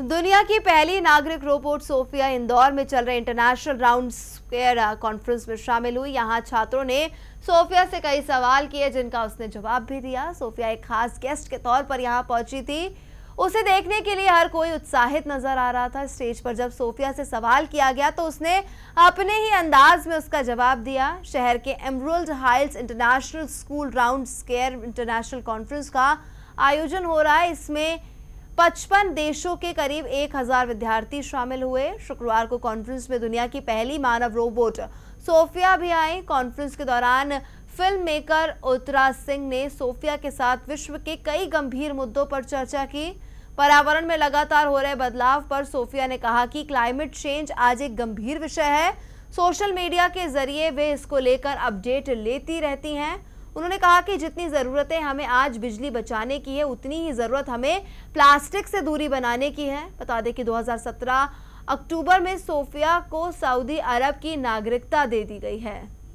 दुनिया की पहली नागरिक रोबोट सोफिया इंदौर में चल रहे इंटरनेशनल राउंड स्क्वेयर कॉन्फ्रेंस में शामिल हुई यहां छात्रों ने सोफिया से कई सवाल किए जिनका उसने जवाब भी दिया सोफिया एक खास गेस्ट के तौर पर यहां पहुंची थी उसे देखने के लिए हर कोई उत्साहित नजर आ रहा था स्टेज पर जब सोफिया से सवाल किया गया तो उसने अपने ही अंदाज में उसका जवाब दिया शहर के Emerald Hills International School Round Square International Conference का आयोजन हो रहा है इसमें पचपन देशों के करीब 1000 विद्यार्थी शामिल हुए शुक्रवार को कॉन्फ्रेंस में दुनिया की पहली मानव रोबोट सोफिया भी आई कॉन्फ्रेंस के दौरान फिल्म मेकर उत्तराज सिंह ने सोफिया के साथ विश्व के कई गंभीर मुद्दों पर चर्चा की पर्यावरण में लगातार हो रहे बदलाव पर सोफिया ने कहा कि क्लाइमेट चेंज आज एक गंभीर विषय है सोशल मीडिया के जरिए वे इसको लेकर अपडेट लेती रहती हैं उन्होंने कहा कि जितनी ज़रूरतें हमें आज बिजली बचाने की है उतनी ही ज़रूरत हमें प्लास्टिक से दूरी बनाने की है बता दें कि 2017 अक्टूबर में सोफिया को सऊदी अरब की नागरिकता दे दी गई है